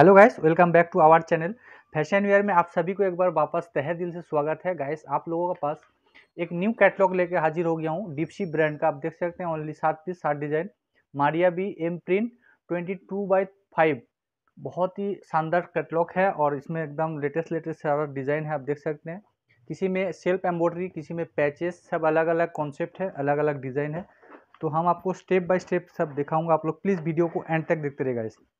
hello guys welcome back to our channel fashion wear में आप सभी को एक बार वापस तहे दिल से स्वागत है गाइस आप लोगों के पास एक न्यू कैटलॉग लेके हाजिर हो गया हूँ डिप्सी ब्रांड का आप देख सकते हैं ओनली सात पीस सात design Maria B M print twenty two by five बहुत ही शानदार कैटलॉग है और इसमें एकदम लेटेस्ट लेटेस्ट सारा डिज़ाइन है आप देख सकते हैं किसी में सेल्फ एम्ब्रॉयडरी किसी में पैचेस सब अलग अलग कॉन्सेप्ट है अलग अलग डिज़ाइन है तो हम आपको स्टेप बाय स्टेप सब दिखाऊंगा आप लोग प्लीज़ वीडियो को एंड तक देखते रहेगा इसे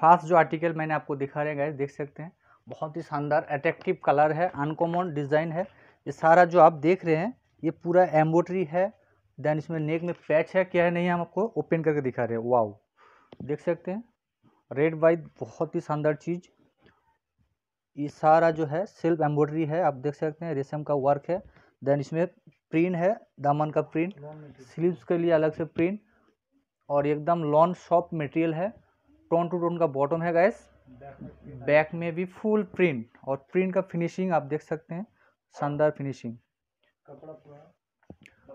फास्ट जो आर्टिकल मैंने आपको दिखा रहे हैं देख सकते हैं बहुत ही शानदार अट्रैक्टिव कलर है अनकॉमन डिज़ाइन है ये सारा जो आप देख रहे हैं ये पूरा एम्ब्रॉयड्री है देन इसमें नेक में पैच है क्या है नहीं हम आपको ओपन करके दिखा रहे हैं वाओ देख सकते हैं रेड वाइज बहुत ही शानदार चीज़ ये सारा जो है सेल्फ एम्ब्रॉयडरी है आप देख सकते हैं रेशम का वर्क है देन इसमें प्रिंट है दामन का प्रिंट स्लीव्स के लिए अलग से प्रिंट और एकदम लॉन्ग सॉफ्ट मटेरियल है फ्रंट टू टोन का बॉटम है गैस बैक में भी फुल प्रिंट और प्रिंट का फिनिशिंग आप देख सकते हैं शानदार फिनिशिंग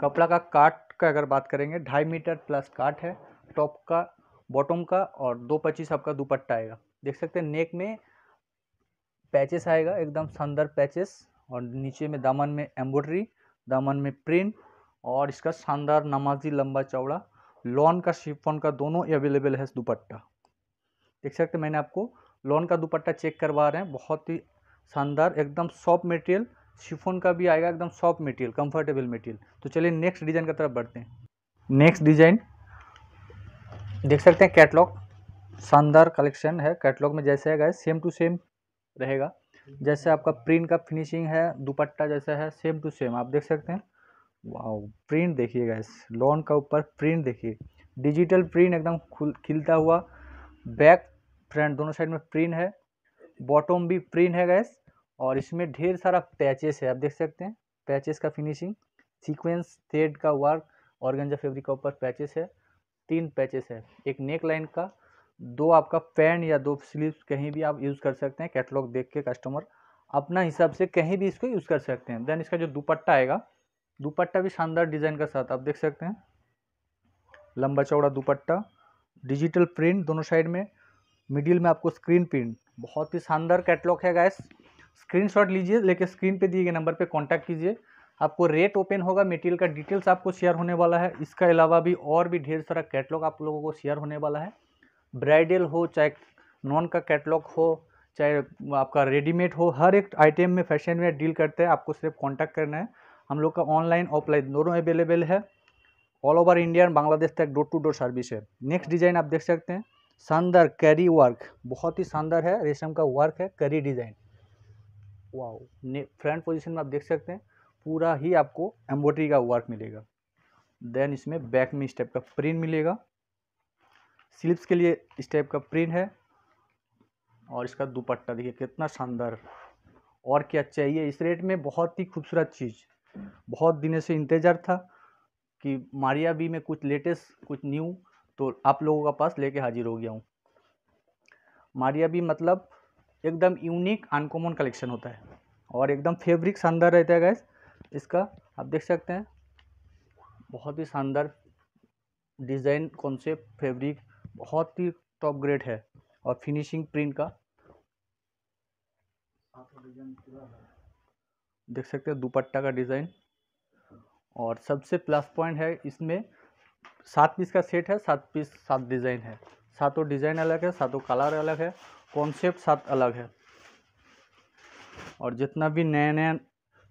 कपड़ा का काट का अगर बात करेंगे ढाई मीटर प्लस काट है टॉप का बॉटम का और दो पच्चीस आपका दुपट्टा आएगा देख सकते हैं नेक में पैचेस आएगा एकदम शानदार पैचेस और नीचे में दामन में एम्ब्रॉयडरी दामन में प्रिंट और इसका शानदार नमाजी लंबा चौड़ा लॉन का शिफॉन का दोनों अवेलेबल है दुपट्टा देख सकते मैंने आपको लोन का दुपट्टा चेक करवा रहे हैं बहुत ही शानदार एकदम सॉफ्ट मटेरियल शिफोन का भी आएगा एकदम सॉफ्ट मटेरियल कंफर्टेबल मटेरियल तो चलिए नेक्स्ट डिज़ाइन की तरफ बढ़ते हैं नेक्स्ट डिज़ाइन देख सकते हैं कैटलॉग शानदार कलेक्शन है कैटलॉग में जैसे है सेम टू सेम रहेगा जैसे आपका प्रिंट का फिनिशिंग है दुपट्टा जैसा है सेम टू सेम आप देख सकते हैं वाह प्रिंट देखिए गैस लॉन का ऊपर प्रिंट देखिए डिजिटल प्रिंट एकदम खुल खिलता हुआ बैक फ्रंट दोनों साइड में प्रिन है बॉटम भी प्रिन है गैस और इसमें ढेर सारा पैचेस है आप देख सकते हैं पैचेस का फिनिशिंग सीक्वेंस थ्रेड का वर्क ऑर्गेंजा फैब्रिक का ऊपर पैचेस है तीन पैचेस है एक नेक लाइन का दो आपका पैंट या दो स्लीव कहीं भी आप यूज़ कर सकते हैं कैटलॉग देख के कस्टमर अपना हिसाब से कहीं भी इसको यूज़ कर सकते हैं देन इसका जो दुपट्टा आएगा दुपट्टा भी शानदार डिज़ाइन का साथ आप देख सकते हैं लंबा चौड़ा दुपट्टा डिजिटल प्रिंट दोनों साइड में मिडिल में आपको स्क्रीन प्रिंट बहुत ही शानदार कैटलॉग है गैस स्क्रीन लीजिए लेके स्क्रीन पर दिए गए नंबर पर कॉन्टैक्ट कीजिए आपको रेट ओपन होगा मेटेरियल का डिटेल्स आपको शेयर होने वाला है इसके अलावा भी और भी ढेर सारा कैटलॉग आप लोगों को शेयर होने वाला है ब्राइडल हो चाहे नॉन का कैटलॉग हो चाहे आपका रेडीमेड हो हर एक आइटम में फैशन में डील करते हैं आपको सिर्फ कॉन्टैक्ट करना है हम लोग का ऑनलाइन ऑफलाइन दोनों अवेलेबल है ऑल ओवर इंडिया बांग्लादेश तक डोर टू डोर सर्विस है नेक्स्ट डिज़ाइन आप देख सकते हैं शानदार कैरी वर्क बहुत ही शानदार है रेशम का वर्क है carry design wow front position में आप देख सकते हैं पूरा ही आपको एम्ब्रॉयडरी का वर्क मिलेगा देन इसमें बैक में इस टाइप का प्रिंट मिलेगा स्लिप्स के लिए इस टाइप का प्रिंट है और इसका दुपट्टा देखिए कितना शानदार और क्या चाहिए इस रेट में बहुत ही खूबसूरत चीज़ बहुत दिनों से इंतज़ार था कि मारिया बी में कुछ लेटेस्ट कुछ न्यू तो आप लोगों का पास लेके हाजिर हो गया हूँ मारिया बी मतलब एकदम यूनिक अनकॉमन कलेक्शन होता है और एकदम फेब्रिक शानदार रहता है गैस इसका आप देख सकते हैं बहुत ही शानदार डिज़ाइन कॉन्सेप्ट फेब्रिक बहुत ही टॉप ग्रेड है और फिनिशिंग प्रिंट का देख सकते हैं दुपट्टा का डिज़ाइन और सबसे प्लस पॉइंट है इसमें सात पीस का सेट है सात पीस सात डिज़ाइन है सातों डिज़ाइन अलग है सातों कलर अलग है कॉन्सेप्ट सात अलग है और जितना भी नया नया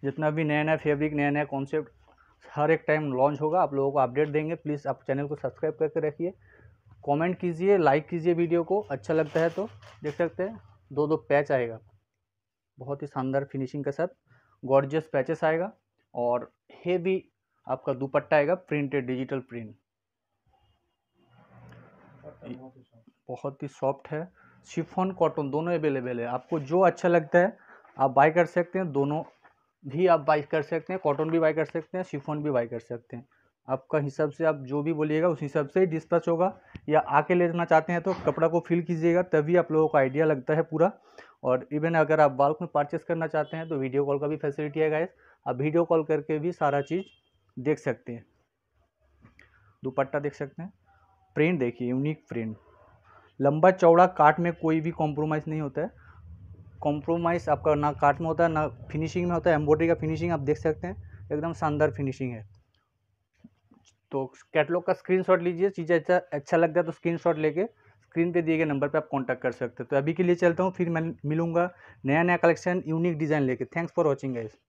जितना भी नया नया फैब्रिक नया नया कॉन्सेप्ट हर एक टाइम लॉन्च होगा आप लोगों को अपडेट देंगे प्लीज़ आप चैनल को सब्सक्राइब करके रखिए कमेंट कीजिए लाइक कीजिए वीडियो को अच्छा लगता है तो देख सकते हैं दो दो पैच आएगा बहुत ही शानदार फिनिशिंग के साथ गॉर्जियस पैचेस आएगा और हेवी आपका दुपट्टा आएगा प्रिंटेड डिजिटल प्रिंट बहुत ही सॉफ्ट है शिफॉन कॉटन दोनों अवेलेबल है आपको जो अच्छा लगता है आप बाई कर सकते हैं दोनों भी आप बाई कर सकते हैं कॉटन भी बाई कर सकते हैं शिफॉन भी बाई कर सकते हैं आपका हिसाब से आप जो भी बोलिएगा उस हिसाब से ही डिस्पैच होगा या आके ले जाना चाहते हैं तो कपड़ा को फिल कीजिएगा तभी आप लोगों को आइडिया लगता है पूरा और इवन अगर आप बाल्क में परचेस करना चाहते हैं तो वीडियो कॉल का भी फैसिलिटी है गाइस आप वीडियो कॉल करके भी सारा चीज़ देख सकते हैं दुपट्टा देख सकते हैं प्रिंट देखिए यूनिक प्रिंट लंबा चौड़ा काट में कोई भी कॉम्प्रोमाइज़ नहीं होता है कॉम्प्रोमाइज़ आपका ना काट में होता है ना फिनिशिंग में होता है एम्ब्रॉयडरी का फिनिशिंग आप देख सकते हैं एकदम शानदार फिनिशिंग है तो कैटलॉग का स्क्रीनशॉट लीजिए चीज़ अच्छा अच्छा लगता है तो स्क्रीनशॉट लेके स्क्रीन पे दिए गए नंबर पे आप कांटेक्ट कर सकते हैं तो अभी के लिए चलता हूँ फिर मैं मिलूंगा नया नया कलेक्शन यूनिक डिज़ाइन लेके थैंक्स फॉर वॉचिंग गाइस